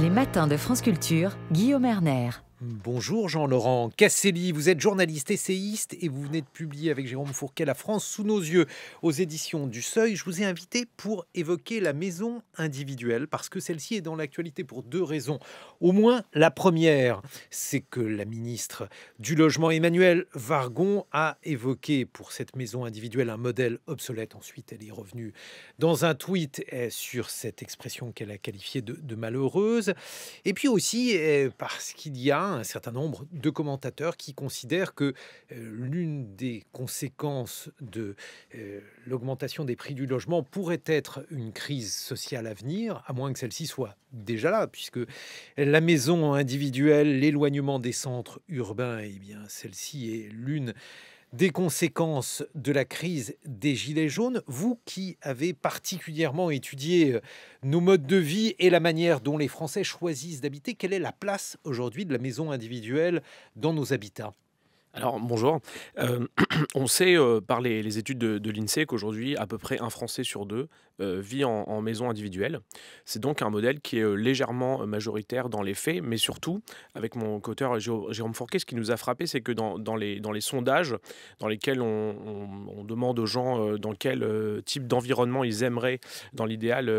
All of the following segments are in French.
Les matins de France Culture, Guillaume Erner. Bonjour Jean-Laurent Casselli, vous êtes journaliste essayiste et vous venez de publier avec Jérôme Fourquet La France sous nos yeux aux éditions du Seuil. Je vous ai invité pour évoquer la maison individuelle parce que celle-ci est dans l'actualité pour deux raisons. Au moins la première, c'est que la ministre du Logement Emmanuel Vargon a évoqué pour cette maison individuelle un modèle obsolète. Ensuite, elle est revenue dans un tweet eh, sur cette expression qu'elle a qualifiée de, de malheureuse. Et puis aussi eh, parce qu'il y a un certain nombre de commentateurs qui considèrent que euh, l'une des conséquences de euh, l'augmentation des prix du logement pourrait être une crise sociale à venir, à moins que celle-ci soit déjà là, puisque la maison individuelle, l'éloignement des centres urbains, et eh bien, celle-ci est l'une des conséquences de la crise des Gilets jaunes, vous qui avez particulièrement étudié euh, nos modes de vie et la manière dont les Français choisissent d'habiter, quelle est la place aujourd'hui de la maison individuelle dans nos habitats alors bonjour. Euh, on sait euh, par les, études de, l'INSEE qu'aujourd'hui à peu près un Français sur deux euh, vit en, maison individuelle. C'est donc un modèle qui est légèrement majoritaire dans les faits, mais surtout avec mon coauteur Jérôme Forquet, ce qui nous a frappé, c'est que dans, les, sondages dans lesquels on, demande aux gens dans quel type d'environnement ils aimeraient dans l'idéal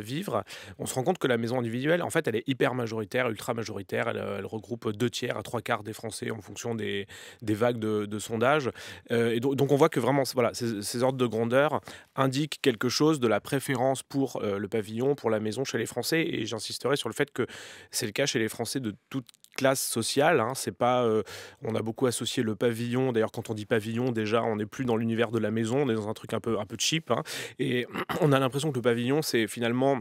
vivre, on se rend compte que la maison individuelle, en fait, elle est hyper majoritaire, ultra majoritaire. elle regroupe deux tiers à trois quarts des Français en fonction des des vagues de, sondages. Euh, et donc, on voit que vraiment voilà, ces, ordres de grandeur indiquent quelque chose de la préférence pour euh, le pavillon, pour la maison chez les Français. Et j'insisterai sur le fait que c'est le cas chez les Français de toute classe sociale. Hein. C'est pas, euh, on a beaucoup associé le pavillon. D'ailleurs, quand on dit pavillon, déjà, on n'est plus dans l'univers de la maison, on est dans un truc un peu, un peu cheap. Hein. Et on a l'impression que le pavillon, c'est finalement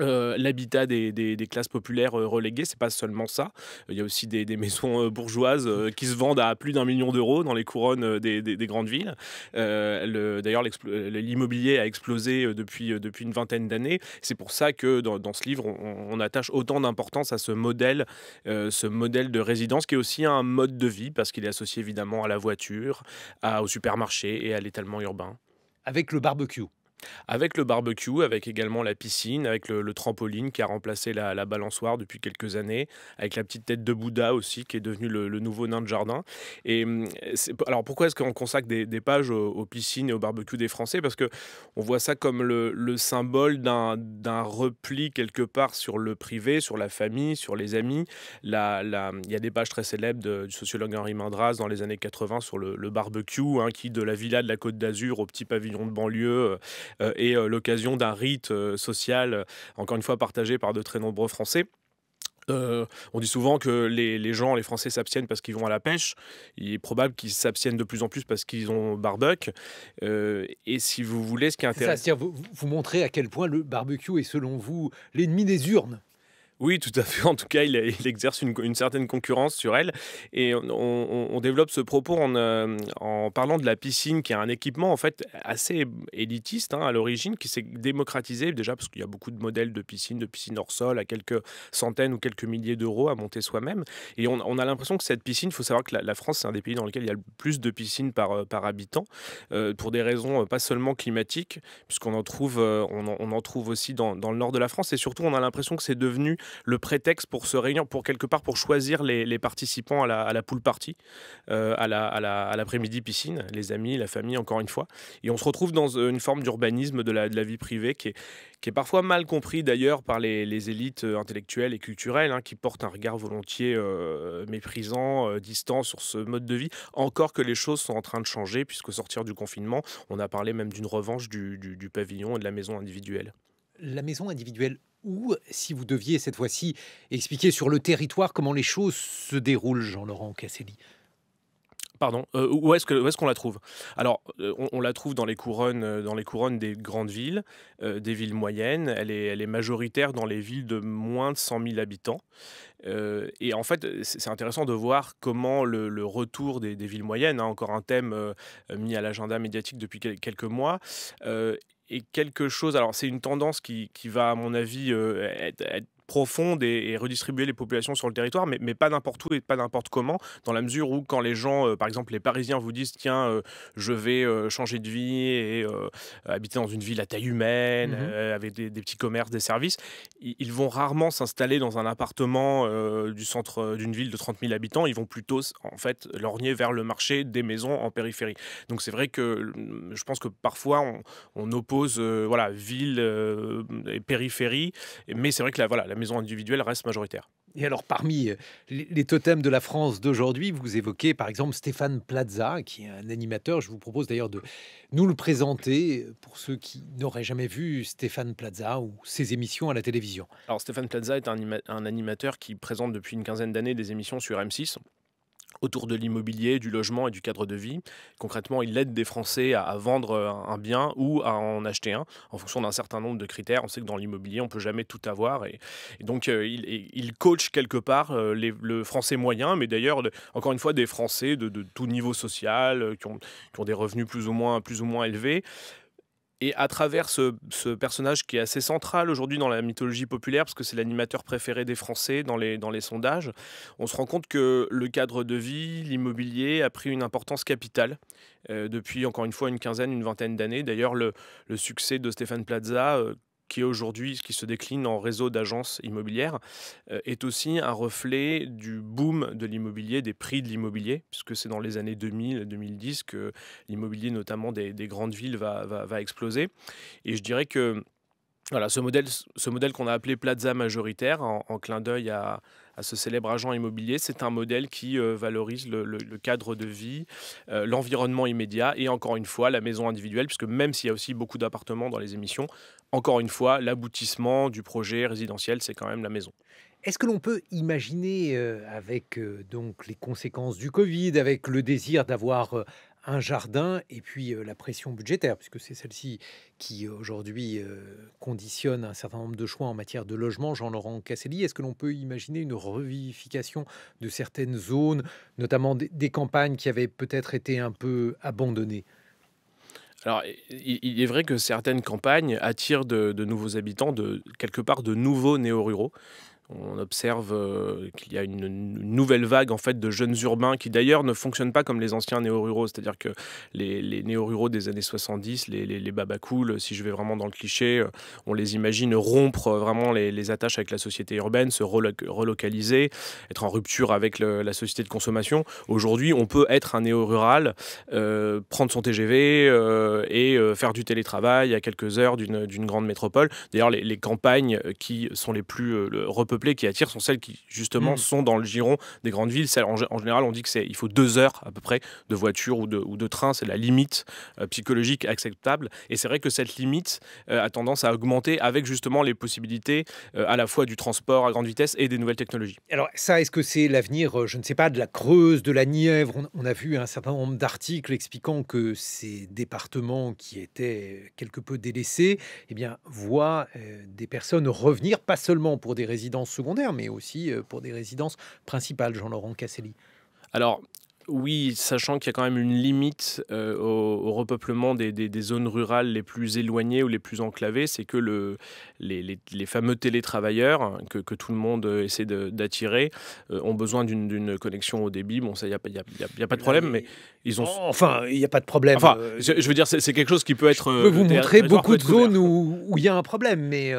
euh, l'habitat des, classes populaires euh, reléguées, c'est pas seulement ça. Il y a aussi des, maisons euh, bourgeoises qui se vendent à plus d'un million d'euros dans les couronnes des, grandes villes. D'ailleurs, l'immobilier a explosé depuis, depuis une vingtaine d'années. C'est pour ça que dans, ce livre, on, attache autant d'importance à ce modèle, ce modèle de résidence qui est aussi un mode de vie parce qu'il est associé évidemment à la voiture, au supermarché et à l'étalement urbain. Avec le barbecue avec le barbecue, avec également la piscine, avec le, trampoline qui a remplacé la, balançoire depuis quelques années, avec la petite tête de Bouddha aussi qui est devenue le, nouveau nain de jardin. Et hum, alors pourquoi est-ce qu'on consacre des, pages aux, piscines et au barbecue des Français Parce que on voit ça comme le, symbole d'un repli quelque part sur le privé, sur la famille, sur les amis. il y a des pages très célèbres du sociologue Henri Mandras dans les années 80 sur le, barbecue, hein, qui de la villa de la Côte d'Azur au petit pavillon de banlieue euh, euh, et euh, l'occasion d'un rite euh, social, encore une fois partagé par de très nombreux Français. on dit souvent que les, gens, les Français s'abstiennent parce qu'ils vont à la pêche. Il est probable qu'ils s'abstiennent de plus en plus parce qu'ils ont barbecue. et si vous voulez, ce qui est intéressant. C'est-à-dire, vous, vous montrez à quel point le barbecue est, selon vous, l'ennemi des urnes. Oui, tout à fait. En tout cas, il, exerce une, certaine concurrence sur elle. Et on, développe ce propos euh, en, parlant de la piscine, qui est un équipement en fait assez élitiste hein, à l'origine, qui s'est démocratisé déjà parce qu'il y a beaucoup de modèles de piscines, de piscines hors sol à quelques centaines ou quelques milliers d'euros à monter soi-même. Et on, a l'impression que cette piscine, il faut savoir que la, France, c'est un des pays dans lequel il y a le plus de piscines par, euh, par habitant, euh, pour des raisons pas seulement climatiques, puisqu'on en trouve, on en, trouve aussi dans, le nord de la France. Et surtout, on a l'impression que c'est devenu le prétexte pour se réunir, pour quelque part, pour choisir les, participants à la, à la pool party, euh, à l'après-midi piscine, les amis, la famille, encore une fois. Et on se retrouve dans euh, une forme d'urbanisme de la, vie privée qui est, parfois mal compris d'ailleurs par les, élites euh, intellectuelles et culturelles hein, qui portent un regard volontiers méprisant, distant sur ce mode de vie. Encore que les choses sont en train de changer, puisqu'au sortir du confinement, on a parlé même d'une revanche du pavillon et de la maison individuelle la maison individuelle ou si vous deviez cette fois-ci expliquer sur le territoire comment les choses se déroulent, Jean-Laurent Casselli Pardon, euh, où est-ce qu'on la trouve Alors, euh, on, la trouve dans les couronnes, euh, dans les couronnes des grandes villes, des villes moyennes. Elle est, majoritaire dans les villes de moins de 100 000 habitants. et en fait, c'est intéressant de voir comment le, retour des, villes moyennes, hein, encore un thème mis à l'agenda médiatique depuis quelques mois, et quelque chose. Alors, c'est une tendance qui, qui, va, à mon avis, euh, être profonde et, redistribuer les populations sur le territoire, mais, pas n'importe où et pas n'importe comment, dans la mesure où quand les gens, euh, par exemple les Parisiens, vous disent tiens, euh, je vais euh, changer de vie et habiter dans une ville à taille humaine, mhm. avec des, petits commerces, des services, ils vont rarement s'installer dans un appartement du centre d'une ville de 30 000 habitants, ils vont plutôt en fait lorgner vers le marché des maisons en périphérie. Donc c'est vrai que mmh, je pense que parfois on, oppose voilà, ville et périphérie, mais c'est vrai que la, voilà, la maison individuelle reste majoritaire. Et alors, parmi euh, les totems de la France d'aujourd'hui, vous évoquez par exemple Stéphane Plaza, qui est un animateur. Je vous propose d'ailleurs de nous le présenter euh, pour ceux qui n'auraient jamais vu Stéphane Plaza ou ses émissions à la télévision. Alors, Stéphane Plaza est un, animateur qui présente depuis une quinzaine d'années des émissions sur M6 autour de l'immobilier, du logement et du cadre de vie. Concrètement, il aide des Français à, vendre euh, un bien ou à en acheter un en fonction d'un certain nombre de critères. On sait que dans l'immobilier, on ne peut jamais tout avoir. Et, donc, il, il, coach quelque part euh, le Français moyen, mais d'ailleurs, encore une fois, des Français de, tout niveau social, euh, qui, ont, des revenus plus ou moins, plus ou moins élevés. Et à travers ce, personnage qui est assez central aujourd'hui dans la mythologie populaire, parce que c'est l'animateur préféré des Français dans les, sondages, on se rend compte que le cadre de vie, l'immobilier a pris une importance capitale euh, depuis encore une fois une quinzaine, une vingtaine d'années. D'ailleurs, le, succès de Stéphane Plaza, euh, qui est aujourd'hui, qui se décline en réseau d'agences immobilières, euh, est aussi un reflet du boom de l'immobilier, des prix de l'immobilier, puisque c'est dans les années 2000-2010 que l'immobilier, notamment des, grandes villes, va, exploser. Et je dirais que voilà, ce modèle, ce modèle qu'on a appelé plaza majoritaire, en clin d'œil à, à ce célèbre agent immobilier. C'est un modèle qui euh, valorise le, cadre de vie, euh, l'environnement immédiat et encore une fois la maison individuelle, puisque même s'il y a aussi beaucoup d'appartements dans les émissions, encore une fois, l'aboutissement du projet résidentiel, c'est quand même la maison. Est-ce que l'on peut imaginer, euh, avec donc les conséquences du Covid, avec le désir d'avoir un jardin et puis la pression budgétaire, puisque c'est celle-ci qui aujourd'hui conditionne un certain nombre de choix en matière de logement. Jean-Laurent Casselli, est-ce que l'on peut imaginer une revivification de certaines zones, notamment des, campagnes qui avaient peut-être été un peu abandonnées alors, il est vrai que certaines campagnes attirent de, de nouveaux habitants, de quelque part de nouveaux néo-ruraux. On observe euh, qu'il y a une, nouvelle vague en fait de jeunes urbains qui d'ailleurs ne fonctionnent pas comme les anciens néo-ruraux, c'est-à-dire que les, néo-ruraux des années 70, les, les, si je vais vraiment dans le cliché, euh, on les imagine rompre euh, vraiment les, attaches avec la société urbaine, se relocaliser, être en rupture avec la société de consommation. Aujourd'hui, on peut être un néo-rural, prendre son TGV et faire du télétravail à quelques heures d'une grande métropole. D'ailleurs, les, campagnes qui sont les plus repeuplées qui attirent sont celles qui, justement, mm. sont dans le giron des grandes villes. Celles, en, général, on dit que c'est il faut deux heures à peu près de voiture ou de, ou de train. C'est la limite euh, psychologique acceptable. Et c'est vrai que cette limite euh, a tendance à augmenter avec justement les possibilités euh, à la fois du transport à grande vitesse et des nouvelles technologies. Alors ça, est-ce que c'est l'avenir, je ne sais pas, de la Creuse, de la Nièvre on, a vu un certain nombre d'articles expliquant que ces départements qui étaient quelque peu délaissés, eh bien, voient des personnes revenir, pas seulement pour des résidences secondaire mais aussi euh, pour des résidences principales, Jean-Laurent Casselli Alors, oui, sachant qu'il y a quand même une limite euh, au, repeuplement des, zones rurales les plus éloignées ou les plus enclavées, c'est que les, fameux télétravailleurs hein, que, tout le monde euh, essaie d'attirer euh, ont besoin d'une connexion au débit. Bon, ça, il n'y a, pas de problème, mais ils ont... Enfin, il n'y a pas de problème. Enfin, je, veux dire, c'est quelque chose qui peut être... Je peux vous montrer beaucoup de zones où il y a un problème, mais,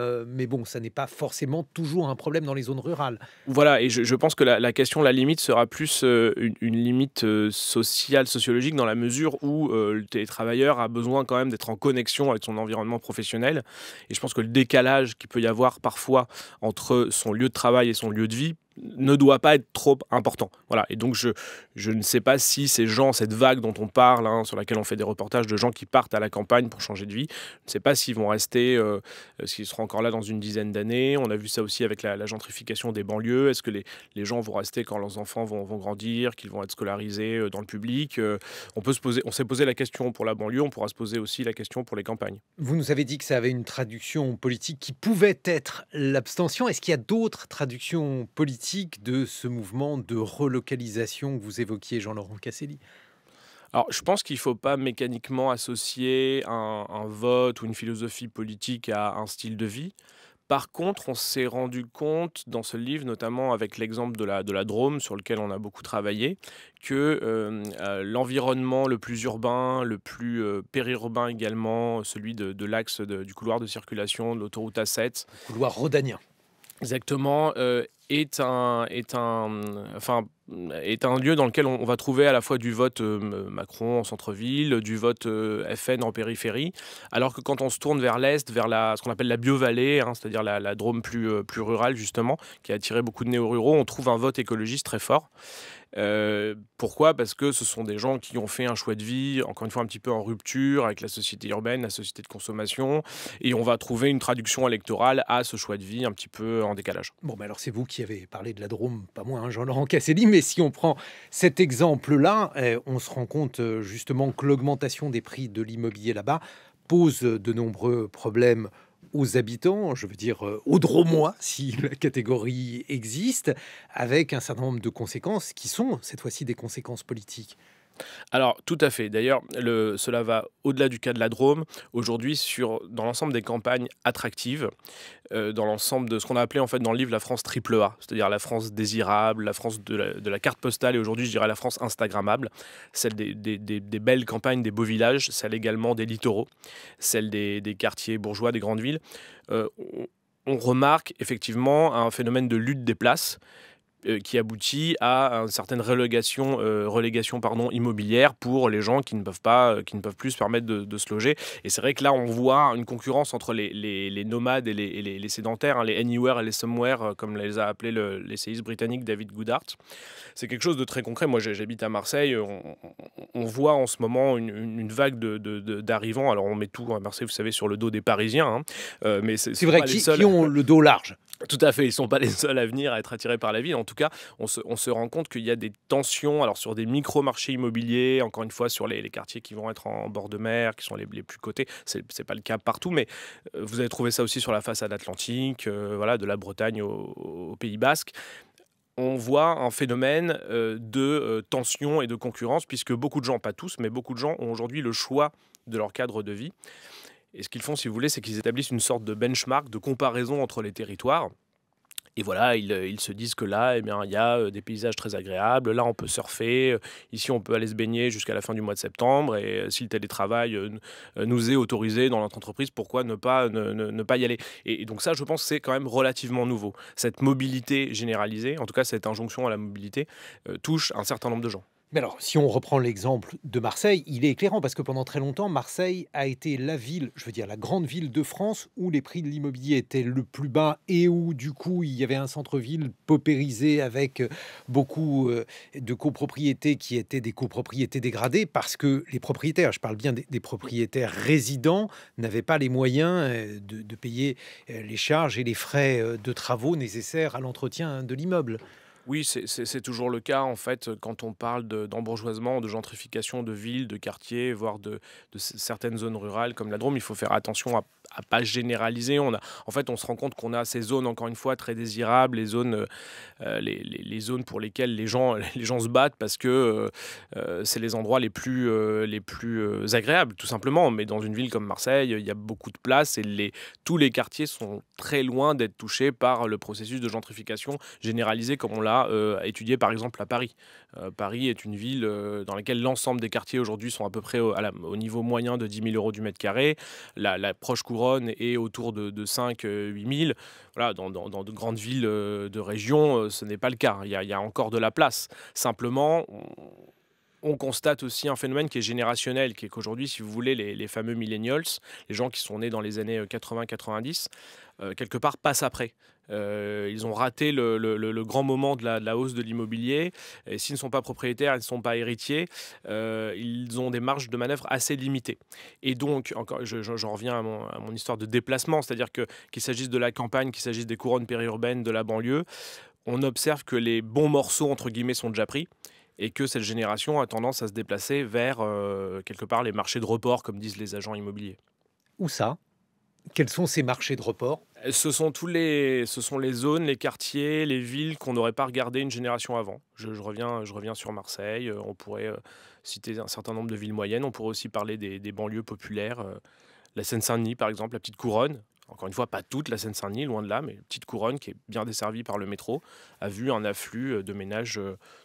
bon, ça n'est pas forcément toujours un problème dans les zones rurales. Voilà, et je, pense que la, question, la limite, sera plus une limite euh, social sociale, sociologique, dans la mesure où euh, le télétravailleur a besoin quand même d'être en connexion avec son environnement professionnel. Et je pense que le décalage qui peut y avoir parfois entre son lieu de travail et son lieu de vie ne doit pas être trop important. Voilà. Et donc, je, je ne sais pas si ces gens, cette vague dont on parle, hein, sur laquelle on fait des reportages de gens qui partent à la campagne pour changer de vie, je ne sais pas s'ils vont rester, euh, s'ils seront encore là dans une dizaine d'années. On a vu ça aussi avec la, gentrification des banlieues. Est-ce que les, les, gens vont rester quand leurs enfants vont, vont grandir, qu'ils vont être scolarisés euh, dans le public euh? On peut se poser, on s'est posé la question pour la banlieue, on pourra se poser aussi la question pour les campagnes. Vous nous avez dit que ça avait une traduction politique qui pouvait être l'abstention. Est-ce qu'il y a d'autres traductions politiques de ce mouvement de relocalisation que vous évoquiez, Jean-Laurent Casselli alors, je pense qu'il ne faut pas mécaniquement associer un, vote ou une philosophie politique à un style de vie. Par contre, on s'est rendu compte dans ce livre, notamment avec l'exemple de la, de la Drôme, sur lequel on a beaucoup travaillé, que euh, euh, l'environnement le plus urbain, le plus euh, périurbain également, celui de, l'axe du couloir de circulation de l'autoroute A7. Couloir rhodanien. Exactement, euh, est un, est un, enfin, est un lieu dans lequel on, va trouver à la fois du vote euh, Macron en centre-ville, du vote euh, FN en périphérie, alors que quand on se tourne vers l'est, vers la, ce qu'on appelle la biovallée, hein, c'est-à-dire la, la, Drôme plus, euh, plus rurale justement, qui a attiré beaucoup de néo-ruraux, on trouve un vote écologiste très fort. pourquoi Parce que ce sont des gens qui ont fait un choix de vie, encore une fois un petit peu en rupture avec la société urbaine, la société de consommation, et on va trouver une traduction électorale à ce choix de vie un petit peu en décalage. Bon, mais alors c'est vous qui avait parlé de la Drôme, pas moins, hein, Jean-Laurent Casselli. Mais si on prend cet exemple-là, eh, on se rend compte euh, justement que l'augmentation des prix de l'immobilier là-bas pose de nombreux problèmes aux habitants, je veux dire euh, aux drômois, si la catégorie existe, avec un certain nombre de conséquences qui sont cette fois-ci des conséquences politiques. Alors, tout à fait. D'ailleurs, cela va au-delà du cas de la Drôme. Aujourd'hui, dans l'ensemble des campagnes attractives, euh, dans l'ensemble de ce qu'on a appelé en fait dans le livre la France triple A, c'est-à-dire la France désirable, la France de la, carte postale et aujourd'hui, je dirais la France Instagrammable, celle des, belles campagnes, des beaux villages, celle également des littoraux, celle des, quartiers bourgeois, des grandes villes. Euh, on remarque effectivement un phénomène de lutte des places euh, qui aboutit à une certaine relégation, euh, relégation pardon, immobilière pour les gens qui ne peuvent, pas, euh, qui ne peuvent plus se permettre de, se loger. Et c'est vrai que là, on voit une concurrence entre les, nomades et les, sédentaires, hein, les anywhere et les somewhere, comme les a appelés l'essayiste britannique David Goodhart. C'est quelque chose de très concret. Moi, j'habite à Marseille. On, voit en ce moment une, vague d'arrivants. De, Alors, on met tout à Marseille, vous savez, sur le dos des Parisiens. Hein. mais c'est vrai qu'ils qui, ont le dos large. Tout à fait, ils ne sont pas les seuls à venir à être attirés par la ville. En tout cas, on se, rend compte qu'il y a des tensions alors sur des micro-marchés immobiliers, encore une fois sur les, quartiers qui vont être en bord de mer, qui sont les, plus cotés. Ce n'est pas le cas partout, mais euh, vous avez trouvé ça aussi sur la façade atlantique, euh, voilà, de la Bretagne au, Pays basque on voit un phénomène euh, de tension et de concurrence, puisque beaucoup de gens, pas tous, mais beaucoup de gens ont aujourd'hui le choix de leur cadre de vie. Et ce qu'ils font, si vous voulez, c'est qu'ils établissent une sorte de benchmark, de comparaison entre les territoires. Et voilà, ils, euh, se disent que là, eh bien, il y a euh, des paysages très agréables. Là, on peut surfer. Euh, ici, on peut aller se baigner jusqu'à la fin du mois de septembre. Et si le télétravail nous est autorisé dans notre entreprise, pourquoi ne pas, ne, pas y aller et, donc ça, je pense, que c'est quand même relativement nouveau. Cette mobilité généralisée, en tout cas cette injonction à la mobilité, touche un certain nombre de gens. Mais alors, si on reprend l'exemple de Marseille, il est éclairant parce que pendant très longtemps, Marseille a été la ville, je veux dire la grande ville de France où les prix de l'immobilier étaient le plus bas et où du coup il y avait un centre-ville paupérisé avec euh, beaucoup euh, de copropriétés qui étaient des copropriétés dégradées parce que les propriétaires, je parle bien des, propriétaires résidents, n'avaient pas les moyens euh, de payer les charges et les frais de travaux nécessaires à l'entretien de l'immeuble. Oui, c'est toujours le cas, en fait, euh, quand on parle d'embourgeoisement, de, gentrification de villes, de quartiers, voire de, de certaines zones rurales comme la Drôme, il faut faire attention à à pas généraliser. On a, en fait, on se rend compte qu'on a ces zones, encore une fois, très désirables, les zones, euh, euh, les, zones pour lesquelles les gens, les gens se battent parce que euh, c'est les endroits les plus, les plus agréables, tout simplement. Mais dans une ville comme Marseille, il y a beaucoup de places et les, tous les quartiers sont très loin d'être touchés par le processus de gentrification généralisé comme on l'a étudié, par exemple, à Paris. Euh, Paris est une ville euh, dans laquelle l'ensemble des quartiers aujourd'hui sont à peu près au, niveau moyen de 10 000 euros du mètre carré. La, proche couronne est autour de, de 5 8 000. dans, de grandes villes euh, de région, ce n'est pas le cas. Il y, a, encore de la place. Simplement, on, constate aussi un phénomène qui est générationnel, qui est qu'aujourd'hui, si vous voulez, les, fameux millennials, les gens qui sont nés dans les années 80-90, quelque part passent après. Euh, ils ont raté le, grand moment de la, hausse de l'immobilier. Et s'ils ne sont pas propriétaires, ils ne sont pas héritiers, euh, ils ont des marges de manœuvre assez limitées. Et donc, encore, j'en je, reviens à mon, histoire de déplacement, c'est-à-dire que qu'il s'agisse de la campagne, qu'il s'agisse des couronnes périurbaines, de la banlieue, on observe que les bons morceaux, entre guillemets, sont déjà pris et que cette génération a tendance à se déplacer vers euh, quelque part les marchés de report, comme disent les agents immobiliers. Où ça quels sont ces marchés de report ce sont tous les, ce sont les zones, les quartiers, les villes qu'on n'aurait pas regardées une génération avant. Je, reviens, je reviens sur Marseille. Euh, on pourrait euh, citer un certain nombre de villes moyennes. On pourrait aussi parler des, banlieues populaires. Euh, la Seine-Saint-Denis, par exemple, la Petite Couronne. Encore une fois, pas toute la Seine-Saint-Denis, loin de là, mais la Petite Couronne, qui est bien desservie par le métro, a vu un afflux de ménages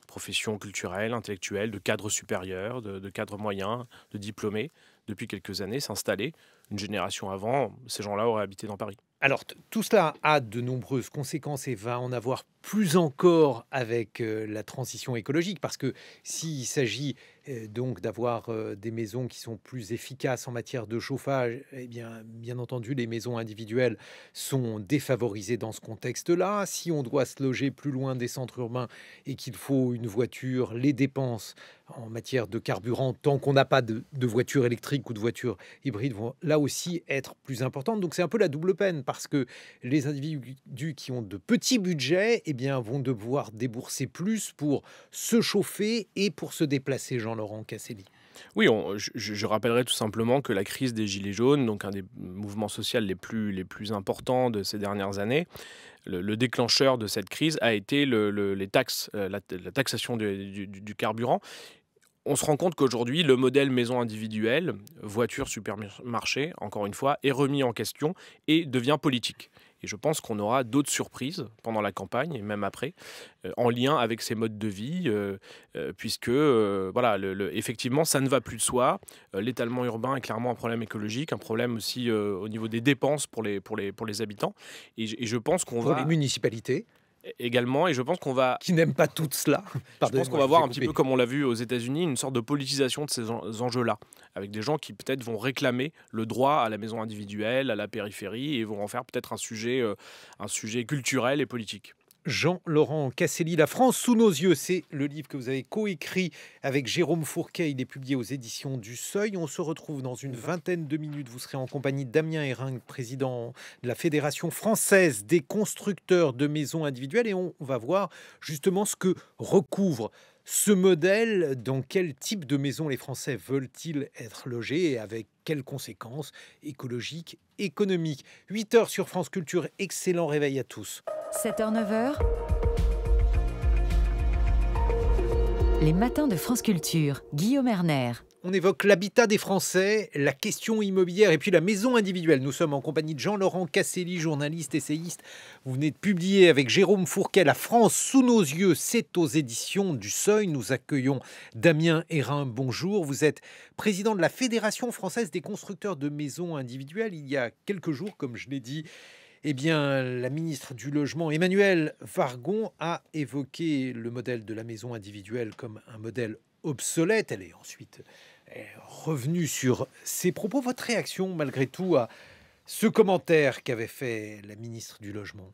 professions culturelles, intellectuelles, de cadres supérieurs, de, de cadres moyens, de diplômés, depuis quelques années s'installer une génération avant, ces gens-là auraient habité dans Paris. Alors, tout cela a de nombreuses conséquences et va en avoir plus encore avec euh, la transition écologique, parce que s'il s'agit euh, donc d'avoir euh, des maisons qui sont plus efficaces en matière de chauffage, eh bien, bien entendu, les maisons individuelles sont défavorisées dans ce contexte-là. Si on doit se loger plus loin des centres urbains et qu'il faut une voiture, les dépenses en matière de carburant, tant qu'on n'a pas de, de voitures électriques ou de voitures hybrides, vont là aussi être plus importantes. Donc c'est un peu la double peine parce que les individus qui ont de petits budgets eh bien, vont devoir débourser plus pour se chauffer et pour se déplacer, Jean-Laurent Casselli. Oui, je, rappellerai tout simplement que la crise des Gilets jaunes, donc un des mouvements sociaux les plus, les plus importants de ces dernières années, le, déclencheur de cette crise a été les taxes, euh, la, taxation du, du, carburant on se rend compte qu'aujourd'hui, le modèle maison individuelle, voiture, supermarché, encore une fois, est remis en question et devient politique. Et je pense qu'on aura d'autres surprises pendant la campagne et même après, euh, en lien avec ces modes de vie, euh, euh, puisque voilà, effectivement, ça ne va plus de soi. L'étalement urbain est clairement un problème écologique, un problème aussi au niveau des dépenses pour les, pour les, pour les habitants. Et, et je pense qu'on va. Pour les municipalités également. Et je pense qu'on va. Qui n'aime pas tout cela. je pense qu'on va voir un petit peu, comme on l'a vu aux États-Unis, une sorte de politisation de ces enjeux-là. Avec des gens qui peut-être vont réclamer le droit à la maison individuelle, à la périphérie, et vont en faire peut-être un, euh, un sujet culturel et politique. Jean-Laurent Casselli, La France sous nos yeux, c'est le livre que vous avez coécrit avec Jérôme Fourquet. Il est publié aux éditions du Seuil. On se retrouve dans une vingtaine de minutes. Vous serez en compagnie d'Amien Hering, président de la Fédération française des constructeurs de maisons individuelles. Et on va voir justement ce que recouvre ce modèle, dans quel type de maison les Français veulent-ils être logés et avec quelles conséquences écologiques, économiques 8h sur France Culture, excellent réveil à tous. 7h, 9h. Les matins de France Culture, Guillaume Erner. On évoque l'habitat des Français, la question immobilière et puis la maison individuelle. Nous sommes en compagnie de Jean-Laurent Casselli, journaliste, essayiste. Vous venez de publier avec Jérôme Fourquet La France sous nos yeux, c'est aux éditions du Seuil. Nous accueillons Damien Hérin. Bonjour. Vous êtes président de la Fédération française des constructeurs de maisons individuelles. Il y a quelques jours, comme je l'ai dit, eh bien, la ministre du Logement, Emmanuelle Vargon, a évoqué le modèle de la maison individuelle comme un modèle obsolète. Elle est ensuite revenu sur ces propos. Votre réaction, malgré tout, à ce commentaire qu'avait fait la ministre du Logement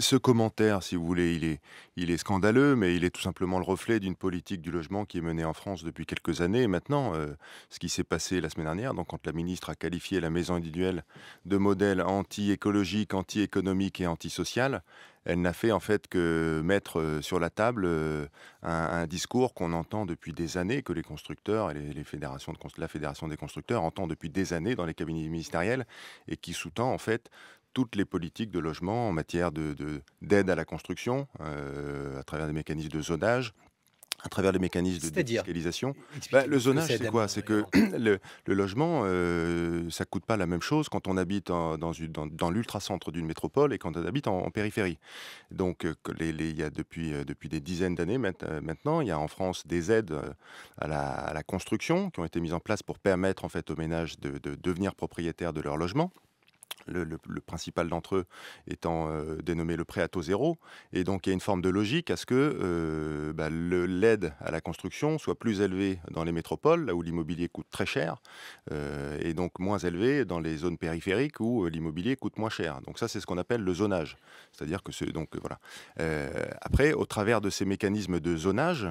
Ce commentaire, si vous voulez, il est, il est scandaleux, mais il est tout simplement le reflet d'une politique du logement qui est menée en France depuis quelques années. maintenant, euh, ce qui s'est passé la semaine dernière, donc quand la ministre a qualifié la maison individuelle de modèle anti-écologique, anti-économique et antisocial, elle n'a fait en fait que mettre euh, sur la table euh, un, discours qu'on entend depuis des années, que les constructeurs et les, fédérations de, la fédération des constructeurs entend depuis des années dans les cabinets ministériels et qui sous-tend en fait toutes les politiques de logement en matière d'aide de, à la construction euh, à travers des mécanismes de zonage, à travers les mécanismes de défiscalisation. Bah, le zonage, c'est quoi C'est que le, logement, euh, ça ne coûte pas la même chose quand on habite dans, l'ultra-centre d'une métropole et quand on habite en, périphérie. Donc, euh, il y a depuis, euh, des dizaines d'années maintenant, il y a en France des aides à la, construction qui ont été mises en place pour permettre en fait, aux ménages de, de devenir propriétaires de leur logement. Le, principal d'entre eux étant euh, dénommé le prêt à taux zéro. Et donc il y a une forme de logique à ce que euh, bah, l'aide à la construction soit plus élevée dans les métropoles, là où l'immobilier coûte très cher, euh, et donc moins élevée dans les zones périphériques où l'immobilier coûte moins cher. Donc ça c'est ce qu'on appelle le zonage. C'est-à-dire que donc voilà. après, au travers de ces mécanismes de zonage,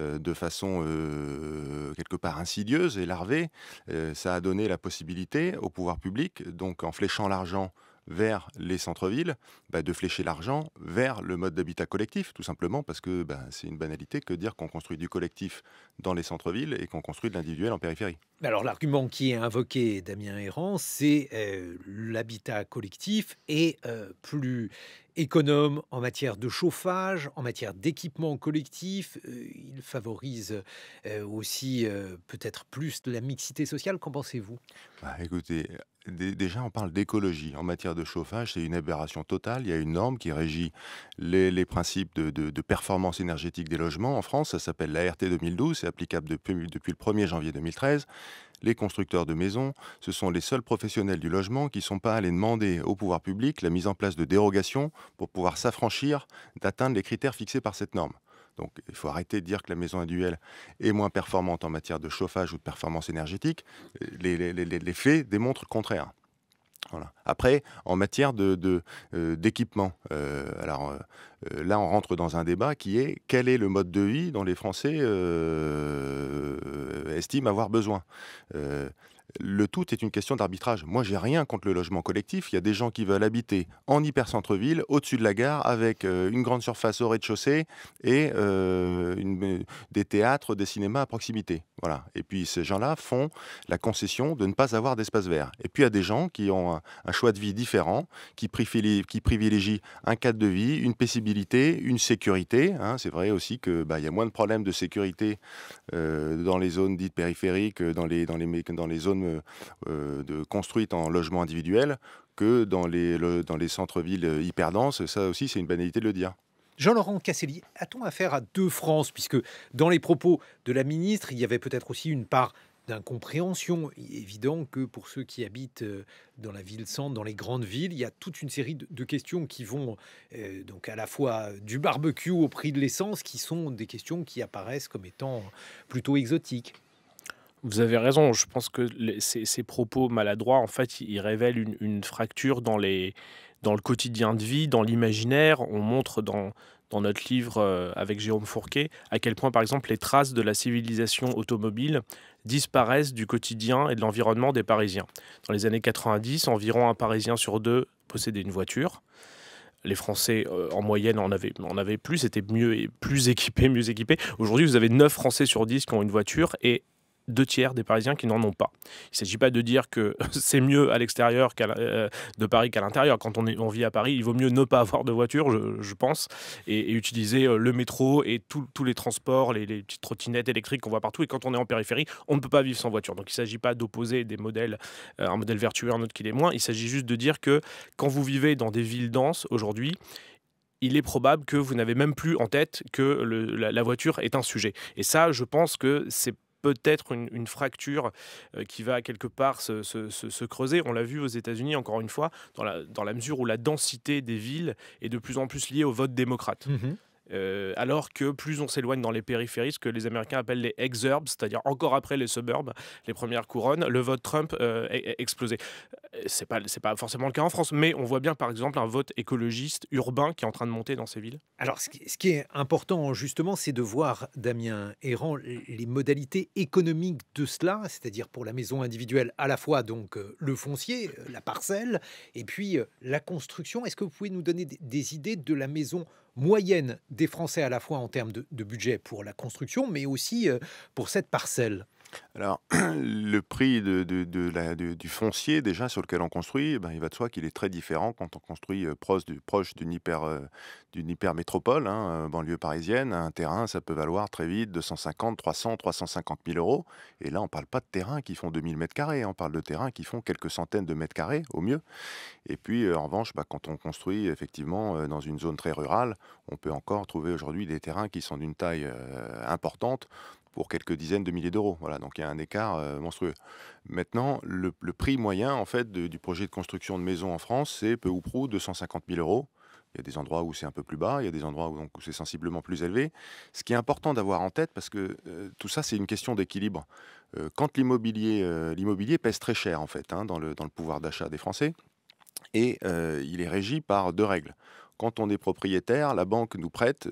euh, de façon euh, quelque part insidieuse et larvée. Euh, ça a donné la possibilité au pouvoir public, donc en fléchant l'argent vers les centres-villes, bah, de flécher l'argent vers le mode d'habitat collectif, tout simplement parce que bah, c'est une banalité que dire qu'on construit du collectif dans les centres-villes et qu'on construit de l'individuel en périphérie. Alors l'argument qui est invoqué, Damien Errant, c'est l'habitat collectif est plus Économe en matière de chauffage, en matière d'équipement collectif, euh, il favorise euh, aussi euh, peut-être plus de la mixité sociale. Qu'en pensez-vous bah, Écoutez, déjà on parle d'écologie. En matière de chauffage, c'est une aberration totale. Il y a une norme qui régit les, principes de, performance énergétique des logements en France. Ça s'appelle la RT 2012, c'est applicable depuis le 1er janvier 2013 les constructeurs de maisons, ce sont les seuls professionnels du logement qui ne sont pas allés demander au pouvoir public la mise en place de dérogations pour pouvoir s'affranchir d'atteindre les critères fixés par cette norme. Donc il faut arrêter de dire que la maison individuelle est moins performante en matière de chauffage ou de performance énergétique. Les, les faits démontrent le contraire. Après, en matière euh, d'équipement, de, euh, alors euh, là, on rentre dans un débat qui est quel est le mode de vie dont les Français estiment avoir besoin le tout est une question d'arbitrage. Moi, j'ai rien contre le logement collectif. Il y a des gens qui veulent habiter en hyper-centre-ville, au-dessus de la gare, avec euh, une grande surface au rez-de-chaussée et euh, euh, des théâtres, des cinémas à proximité. Voilà. Et puis, ces gens-là font la concession de ne pas avoir d'espace vert. Et puis, il y a des gens qui ont un, choix de vie différent, qui privilégient, un cadre de vie, une paisibilité, une sécurité. Hein. C'est vrai aussi qu'il bah, y a moins de problèmes de sécurité dans les zones dites périphériques, dans dans les zones euh, de, construites en logements individuels que dans les, centres-villes hyper denses. Ça aussi, c'est une banalité de le dire. Jean-Laurent Casselli, a-t-on affaire à deux France Puisque dans les propos de la ministre, il y avait peut-être aussi une part d'incompréhension. Évident que pour ceux qui habitent euh, dans la ville-centre, dans les grandes villes, il y a toute une série de questions qui vont euh, donc à la fois du barbecue au prix de l'essence, qui sont des questions qui apparaissent comme étant plutôt exotiques. Vous avez raison. Je pense que ces, propos maladroits, en fait, ils révèlent une, fracture dans, les, dans le quotidien de vie, dans l'imaginaire. On montre dans, dans notre livre euh, avec Jérôme Fourquet à quel point, par exemple, les traces de la civilisation automobile disparaissent du quotidien et de l'environnement des Parisiens. Dans les années 90, environ un Parisien sur deux possédait une voiture les Français euh, en moyenne en avaient, en avaient plus, C'était mieux et plus équipés, mieux équipés. Aujourd'hui, vous avez 9 Français sur 10 qui ont une voiture et deux tiers des Parisiens qui n'en ont pas. Il ne s'agit pas de dire que c'est mieux à l'extérieur euh, de Paris qu'à l'intérieur. Quand on, est, on, vit à Paris, il vaut mieux ne pas avoir de voiture, je, pense, et, utiliser euh, le métro et tous les transports, les, petites trottinettes électriques qu'on voit partout. Et quand on est en périphérie, on ne peut pas vivre sans voiture. Donc il ne s'agit pas d'opposer des modèles, euh, un modèle vertueux, à un autre qui l'est moins. Il s'agit juste de dire que quand vous vivez dans des villes denses aujourd'hui, il est probable que vous n'avez même plus en tête que la, voiture est un sujet. Et ça, je pense que c'est peut-être une, fracture euh, qui va quelque part se, creuser. On l'a vu aux États-Unis, encore une fois, dans la, mesure où la densité des villes est de plus en plus liée au vote démocrate. Mmh euh, alors que plus on s'éloigne dans les périphéries, ce que les Américains appellent les exurbs, c'est-à-dire encore après les suburbs, les premières couronnes, le vote Trump euh, est explosé. Euh, c'est pas c'est pas forcément le cas en France, mais on voit bien par exemple un vote écologiste urbain qui est en train de monter dans ces villes. Alors ce qui est important justement, c'est de voir Damien Errant les modalités économiques de cela, c'est-à-dire pour la maison individuelle à la fois donc le foncier, la parcelle, et puis la construction. Est-ce que vous pouvez nous donner des idées de la maison moyenne des Français à la fois en termes de, budget pour la construction, mais aussi euh, pour cette parcelle alors, le prix du foncier, déjà, sur lequel on construit, eh ben, il va de soi qu'il est très différent quand on construit euh, proche, du, proche d'une hyper, euh, métropole, hein, euh, banlieue parisienne. Un terrain, ça peut valoir très vite 250, 300, 350 000 euros. Et là, on ne parle pas de terrains qui font 2000 mètres carrés, on parle de terrains qui font quelques centaines de mètres carrés, au mieux. Et puis, en revanche, bah, quand on construit effectivement dans une zone très rurale, on peut encore trouver aujourd'hui des terrains qui sont d'une taille importante pour quelques dizaines de milliers d'euros. Voilà, donc il y a un écart euh, monstrueux. Maintenant, le, prix moyen en fait du projet de construction de maison en France, c'est peu ou prou 250 000 euros. Il y a des endroits où c'est un peu plus bas, il y a des endroits où, c'est sensiblement plus élevé. Ce qui est important d'avoir en tête, parce que euh, tout ça, c'est une question d'équilibre. Euh, quand l'immobilier, l'immobilier pèse très cher en fait hein, dans, le, dans le pouvoir d'achat des Français, et il est régi par deux règles quand on est propriétaire, la banque nous prête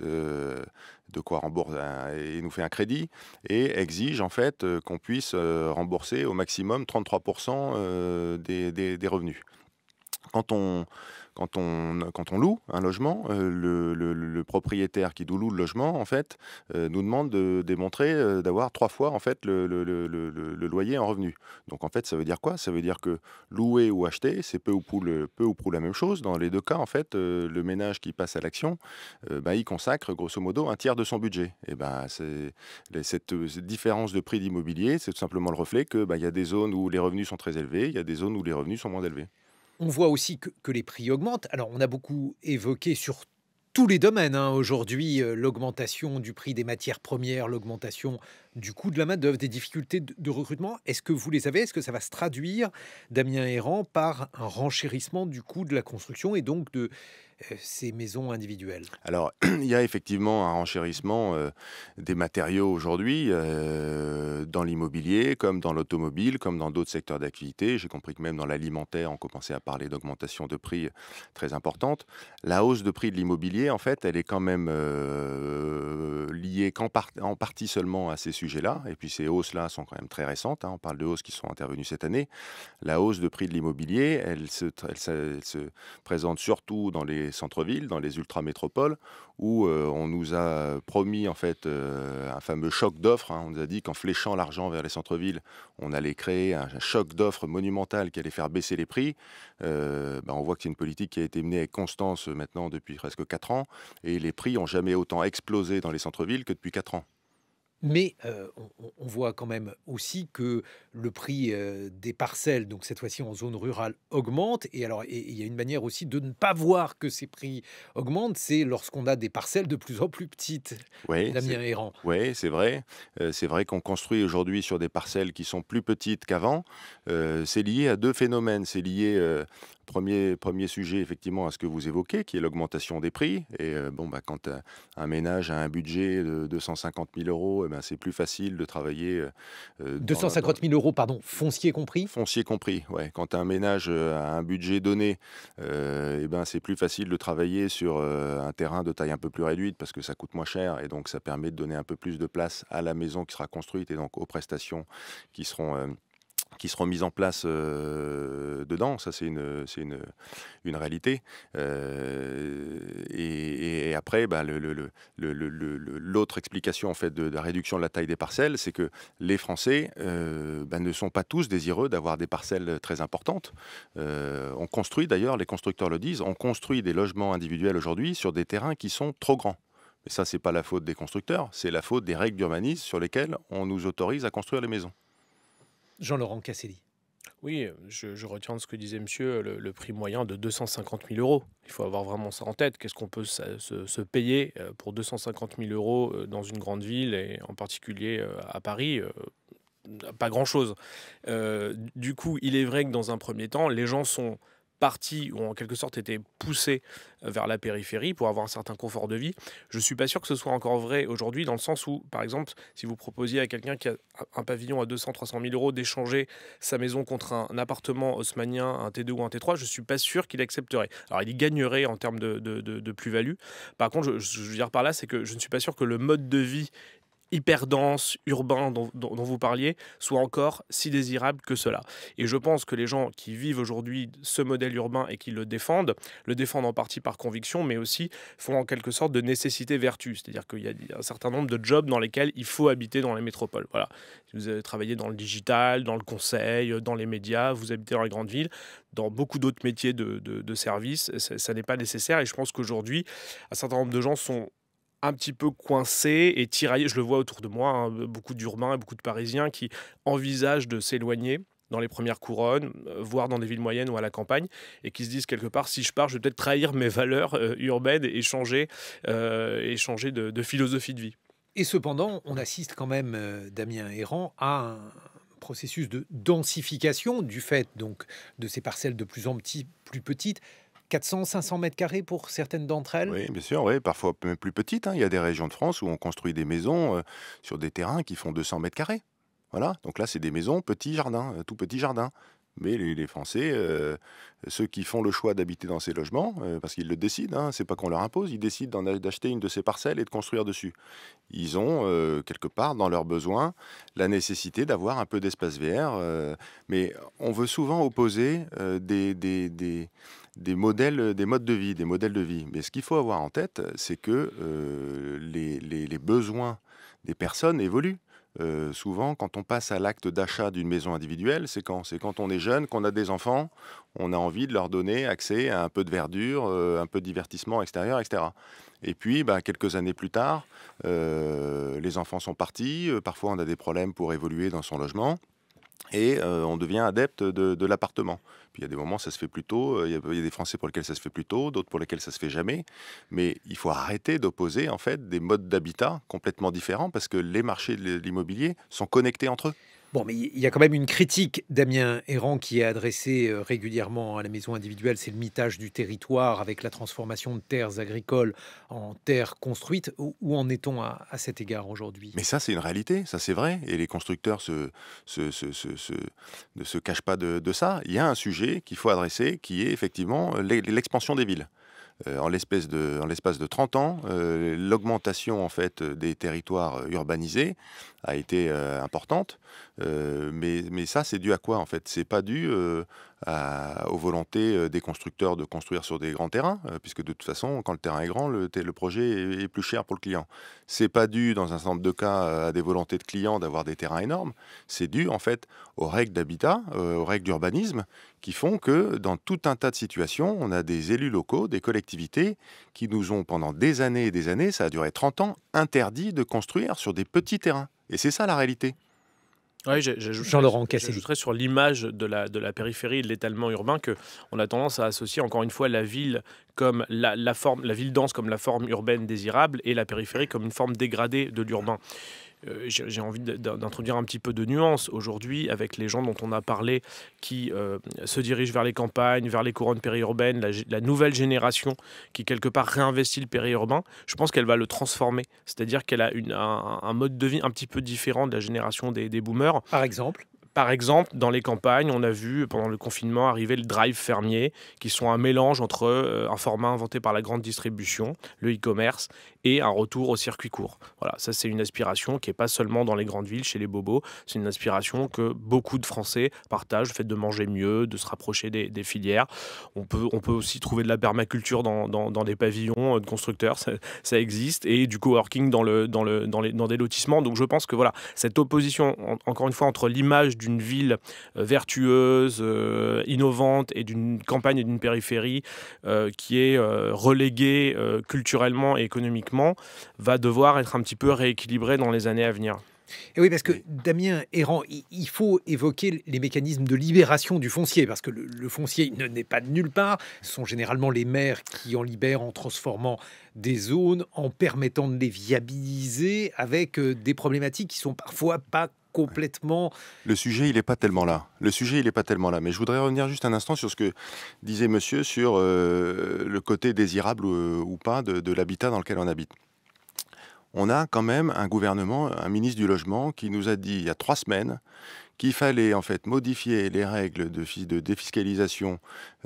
de quoi rembourser et nous fait un crédit et exige en fait euh, qu'on puisse euh, rembourser au maximum 33% euh, des, des revenus. Quand on quand on, quand on loue un logement, euh, le, propriétaire qui nous loue le logement, en fait, euh, nous demande de démontrer euh, d'avoir trois fois en fait le, loyer en revenu. Donc en fait, ça veut dire quoi Ça veut dire que louer ou acheter, c'est peu ou prou peu ou prou la même chose. Dans les deux cas, en fait, le ménage qui passe à l'action, bah, il consacre grosso modo un tiers de son budget. Et ben cette, différence de prix d'immobilier, c'est tout simplement le reflet que bah, il y a des zones où les revenus sont très élevés, il y a des zones où les revenus sont moins élevés on voit aussi que, les prix augmentent. Alors, on a beaucoup évoqué sur tous les domaines hein, aujourd'hui euh, l'augmentation du prix des matières premières, l'augmentation du coup, de la main d'oeuvre, des difficultés de recrutement. Est-ce que vous les avez Est-ce que ça va se traduire, Damien Errant, par un renchérissement du coût de la construction et donc de euh, ces maisons individuelles Alors, il y a effectivement un renchérissement euh, des matériaux aujourd'hui euh, dans l'immobilier, comme dans l'automobile, comme dans d'autres secteurs d'activité. J'ai compris que même dans l'alimentaire, on commençait à parler d'augmentation de prix très importante. La hausse de prix de l'immobilier, en fait, elle est quand même liée en partie seulement à ces là Et puis ces hausses-là sont quand même très récentes. Hein. On parle de hausses qui sont intervenues cette année. La hausse de prix de l'immobilier, elle se, présente surtout dans les centres-villes, dans les ultra-métropoles, où euh, on nous a promis en fait euh, un fameux choc d'offres. Hein. On nous a dit qu'en fléchant l'argent vers les centres-villes, on allait créer un choc d'offres monumental qui allait faire baisser les prix. Euh, bah, on voit que c'est une politique qui a été menée avec constance maintenant depuis presque 4 ans, et les prix n'ont jamais autant explosé dans les centres-villes que depuis 4 ans. Mais euh, on, voit quand même aussi que le prix euh, des parcelles, donc cette fois-ci en zone rurale, augmente. Et alors, il y a une manière aussi de ne pas voir que ces prix augmentent, c'est lorsqu'on a des parcelles de plus en plus petites. Oui, c'est vrai. Euh, c'est vrai qu'on construit aujourd'hui sur des parcelles qui sont plus petites qu'avant. Euh, c'est lié à deux phénomènes. C'est lié Premier, premier, sujet, effectivement, à ce que vous évoquez, qui est l'augmentation des prix. Et bon, bah, quand un, ménage a un budget de 250 000 euros, eh ben, c'est plus facile de travailler. 250 000 euros pardon, foncier compris Foncier compris, ouais. Quand un ménage a euh, un budget donné, et euh, eh ben c'est plus facile de travailler sur euh, un terrain de taille un peu plus réduite parce que ça coûte moins cher et donc ça permet de donner un peu plus de place à la maison qui sera construite et donc aux prestations qui seront qui seront mises en place euh, dedans. Ça, c'est une, c'est une, une réalité. Euh, et, après, bah, le, l'autre explication en fait de, la réduction de la taille des parcelles, c'est que les Français euh, bah, ne sont pas tous désireux d'avoir des parcelles très importantes. on construit d'ailleurs, les constructeurs le disent, on construit des logements individuels aujourd'hui sur des terrains qui sont trop grands. Mais ça, ce n'est pas la faute des constructeurs, c'est la faute des règles d'urbanisme sur lesquelles on nous autorise à construire les maisons. Jean-Laurent Casselli. Oui, je, retiens de ce que disait monsieur le, prix moyen de 250 000 euros. Il faut avoir vraiment ça en tête. Qu'est-ce qu'on peut se, payer euh, pour 250 000 euros euh, dans une grande ville et en particulier euh, à Paris Pas grand-chose. du coup, il est vrai que dans un premier temps, les gens sont partis ou en quelque sorte étaient poussés euh, vers la périphérie pour avoir un certain confort de vie. Je ne suis pas sûr que ce soit encore vrai aujourd'hui, dans le sens où, par exemple, si vous proposiez à quelqu'un qui a un pavillon à 200-300 000 euros d'échanger sa maison contre un, appartement haussmanien, un T2 ou un T3, je ne suis pas sûr qu'il accepterait. Alors, il y gagnerait en termes de, plus-value. Par contre, je, je, veux dire par là, c'est que je ne suis pas sûr que le mode de vie hyper dense, urbain dont, vous parliez, soit encore si désirable que cela. Et je pense que les gens qui vivent aujourd'hui ce modèle urbain et qui le défendent, le défendent en partie par conviction, mais aussi font en quelque sorte de nécessité vertu. C'est-à-dire qu'il y a un certain nombre de jobs dans lesquels il faut habiter dans les métropoles. Voilà. vous avez travaillé dans le digital, dans le conseil, dans les médias, vous habitez dans les grandes villes, dans beaucoup d'autres métiers de, de, service, ça n'est pas nécessaire. Et je pense qu'aujourd'hui, un certain nombre de gens sont un petit peu coincé et tiraillé. Je le vois autour de moi, hein, beaucoup d'Urbains et beaucoup de Parisiens qui envisagent de s'éloigner dans les premières couronnes, euh, voire dans des villes moyennes ou à la campagne, et qui se disent quelque part, si je pars, je vais peut-être trahir mes valeurs euh, urbaines et changer, euh, changer de, philosophie de vie. Et cependant, on assiste quand même, Damien Errant, à un processus de densification du fait donc de ces parcelles de plus en plus petites, 400, 500 mètres carrés pour certaines d'entre elles Oui, bien sûr, parfois même plus petites. Hein. Il y a des régions de France où on construit des maisons euh, sur des terrains qui font 200 mètres carrés. Voilà, donc là, c'est des maisons, petits jardins, euh, tout petits jardins. Mais les, Français, euh, ceux qui font le choix d'habiter dans ces logements, euh, parce qu'ils le décident, hein, c'est pas qu'on leur impose, ils décident d'acheter une de ces parcelles et de construire dessus. Ils ont euh, quelque part dans leurs besoins la nécessité d'avoir un peu d'espace vert. mais on veut souvent opposer des, modèles, des modes de vie, des modèles de vie. Mais ce qu'il faut avoir en tête, c'est que les besoins des personnes évoluent. Euh, souvent, quand on passe à l'acte d'achat d'une maison individuelle, c'est quand C'est quand on est jeune, qu'on a des enfants, on a envie de leur donner accès à un peu de verdure, euh, un peu de divertissement extérieur, etc. Et puis, bah, quelques années plus tard, euh, les enfants sont partis, parfois on a des problèmes pour évoluer dans son logement et euh, on devient adepte de, l'appartement. Puis il y a des moments, ça se fait plus tôt, euh, il y, a, des Français pour lesquels ça se fait plus tôt, d'autres pour lesquels ça se fait jamais, mais il faut arrêter d'opposer en fait des modes d'habitat complètement différents parce que les marchés de l'immobilier sont connectés entre eux. Bon, mais il y a quand même une critique, Damien Errant, qui est adressée euh, régulièrement à la maison individuelle, c'est le mitage du territoire avec la transformation de terres agricoles en terres construites. Où en est-on à, cet égard aujourd'hui Mais ça, c'est une réalité, ça c'est vrai, et les constructeurs ne se cachent pas de, ça. Il y a un sujet qu'il faut adresser, qui est effectivement euh, l'expansion des villes. Euh, en l'espace de 30 ans, l'augmentation en fait des territoires urbanisés a été importante. Euh, mais, mais, ça, c'est dû à quoi en fait C'est pas dû euh, aux volontés euh, des constructeurs de construire sur des grands terrains, puisque de toute façon, quand le terrain est grand, le, le projet est, plus cher pour le client. C'est pas dû, dans un certain nombre de cas, à des volontés de clients d'avoir des terrains énormes. C'est dû en fait aux règles d'habitat, aux règles d'urbanisme, qui font que dans tout un tas de situations, on a des élus locaux, des collectivités qui nous ont pendant des années et des années, ça a duré 30 ans, interdit de construire sur des petits terrains. Et c'est ça la réalité. Jean-Laurent Cassé. Je sur l'image de la, périphérie et de l'étalement urbain que on a tendance à associer encore une fois la ville comme forme, la ville dense comme la forme urbaine désirable et la périphérie comme une forme dégradée de l'urbain. Euh, j'ai envie d'introduire un petit peu de nuance aujourd'hui avec les gens dont on a parlé qui euh, se dirigent vers les campagnes, vers les couronnes périurbaines, la, nouvelle génération qui quelque part réinvestit le périurbain. Je pense qu'elle va le transformer, c'est-à-dire qu'elle a un, mode de vie un petit peu différent de la génération des, boomers. Par exemple par exemple, dans les campagnes, on a vu pendant le confinement arriver le drive fermier, qui sont un mélange entre euh, un format inventé par la grande distribution, le e-commerce, et un retour au circuit court. Voilà, ça c'est une aspiration qui n'est pas seulement dans les grandes villes, chez les bobos, c'est une aspiration que beaucoup de Français partagent, le fait de manger mieux, de se rapprocher des, filières. On peut, on peut aussi trouver de la permaculture dans, dans, des pavillons euh, de constructeurs, ça, existe, et du coworking dans, le, dans, le, dans, les, dans des lotissements. Donc je pense que voilà, cette opposition, encore une fois, entre l'image d'une ville euh, vertueuse, euh, innovante, et d'une campagne et d'une périphérie qui est reléguée culturellement et économiquement, va devoir être un petit peu rééquilibré dans les années à venir. Et oui, parce que Damien Errant, il faut évoquer les mécanismes de libération du foncier, parce que le, foncier ne n'est pas de nulle part. Ce sont généralement les maires qui en libèrent en transformant des zones, en permettant de les viabiliser, avec euh, des problématiques qui sont parfois pas complètement. Le sujet, il n'est pas tellement là. Le sujet, il n'est pas tellement là. Mais je voudrais revenir juste un instant sur ce que disait monsieur sur euh, le côté désirable ou, euh, pas de, l'habitat dans lequel on habite. On a quand même un gouvernement, un ministre du logement qui nous a dit il y a trois semaines qu'il fallait en fait modifier les règles de, défiscalisation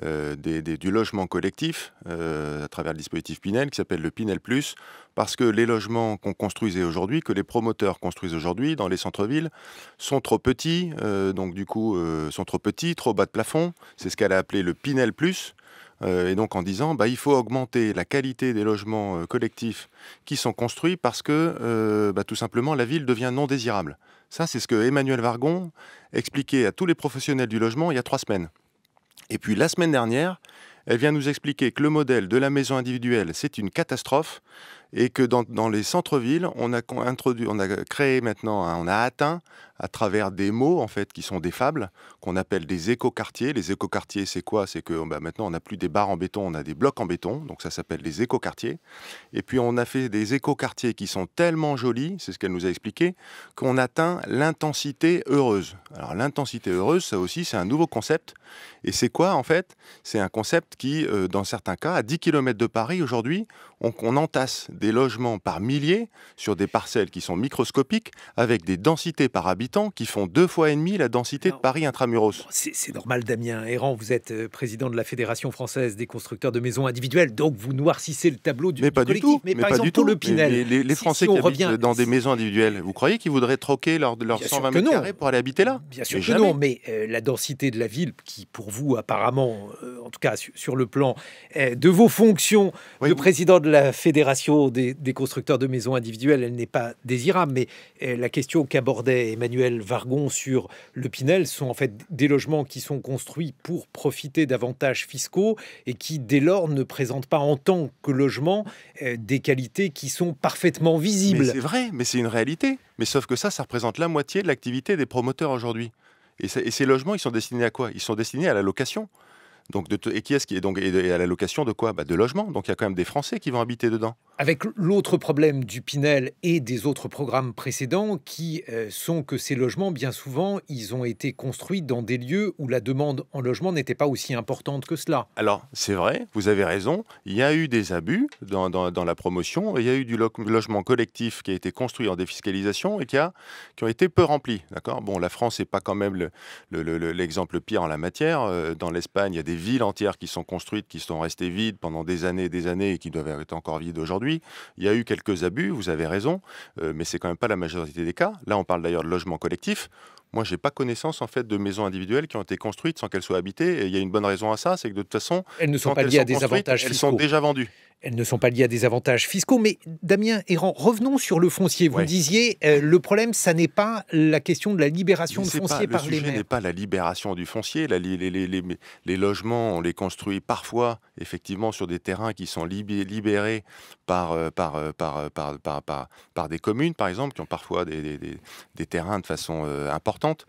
euh, du logement collectif à travers le dispositif Pinel qui s'appelle le Pinel Plus parce que les logements qu'on construisait aujourd'hui, que les promoteurs construisent aujourd'hui dans les centres-villes, sont trop petits, euh, donc du coup euh, sont trop petits, trop bas de plafond. C'est ce qu'elle a appelé le Pinel Plus. Euh, et donc en disant, bah, il faut augmenter la qualité des logements collectifs qui sont construits parce que bah, tout simplement la ville devient non désirable. Ça, c'est ce que Emmanuel Vargon expliquait à tous les professionnels du logement il y a trois semaines. Et puis la semaine dernière, elle vient nous expliquer que le modèle de la maison individuelle, c'est une catastrophe et que dans, les centres-villes, on a introduit, on a créé maintenant, on a atteint à travers des mots en fait qui sont des fables qu'on appelle des écoquartiers. Les écoquartiers, c'est quoi C'est que bah, maintenant on n'a plus des barres en béton, on a des blocs en béton, donc ça s'appelle des écoquartiers. Et puis on a fait des écoquartiers qui sont tellement jolis, c'est ce qu'elle nous a expliqué, qu'on atteint l'intensité heureuse. Alors l'intensité heureuse, ça aussi c'est un nouveau concept. Et c'est quoi en fait C'est un concept qui, euh, dans certains cas, à 10 km de Paris aujourd'hui, on, entasse des logements par milliers sur des parcelles qui sont microscopiques, avec des densités par habitant qui font deux fois et demi la densité de Paris intramuros. C'est normal, Damien Errant, vous êtes euh, président de la Fédération française des constructeurs de maisons individuelles, donc vous noircissez le tableau du, mais pas du tout, mais, pas du tout. le Pinel, les, Français qui habitent dans des maisons individuelles, vous croyez qu'ils voudraient troquer leurs leur 120 mètres carrés pour aller habiter là Bien sûr que non, mais euh, la densité de la ville, qui pour vous apparemment, euh, en tout cas sur, le plan de vos fonctions de président de la la fédération des, constructeurs de maisons individuelles, elle n'est pas désirable, mais eh, la question qu'abordait Emmanuel Vargon sur le Pinel sont en fait des logements qui sont construits pour profiter d'avantages fiscaux et qui, dès lors, ne présentent pas en tant que logement eh, des qualités qui sont parfaitement visibles. C'est vrai, mais c'est une réalité. Mais sauf que ça, ça représente la moitié de l'activité des promoteurs aujourd'hui. Et, et, ces logements, ils sont destinés à quoi Ils sont destinés à la location. Donc de et qui est-ce qui est donc à la location de quoi bah, De logement. Donc il y a quand même des Français qui vont habiter dedans. Avec l'autre problème du Pinel et des autres programmes précédents qui euh, sont que ces logements, bien souvent, ils ont été construits dans des lieux où la demande en logement n'était pas aussi importante que cela. Alors, c'est vrai, vous avez raison, il y a eu des abus dans, dans, la promotion, il y a eu du logement collectif qui a été construit en défiscalisation et qui a, qui ont été peu rempli. D'accord Bon, la France n'est pas quand même l'exemple le, pire en la matière. Euh, dans l'Espagne, il y a des villes entières qui sont construites, qui sont restées vides pendant des années et des années et qui doivent être encore vides aujourd'hui. Il y a eu quelques abus, vous avez raison, euh, mais c'est quand même pas la majorité des cas. Là, on parle d'ailleurs de logement collectif. Moi, j'ai pas connaissance en fait de maisons individuelles qui ont été construites sans qu'elles soient habitées. Et il y a une bonne raison à ça, c'est que de toute façon, elles ne sont pas liées à des avantages Elles sont déjà vendues elles ne sont pas liées à des avantages fiscaux. Mais Damien Errant, revenons sur le foncier. Vous disiez, euh, le problème, ça n'est pas la question de la libération de foncier les par le sujet n'est pas la libération du foncier. La, les, logements, on les construit parfois, effectivement, sur des terrains qui sont libérés par, euh, par, euh, par, par, par, par, des communes, par exemple, qui ont parfois des, des, des terrains de façon importante.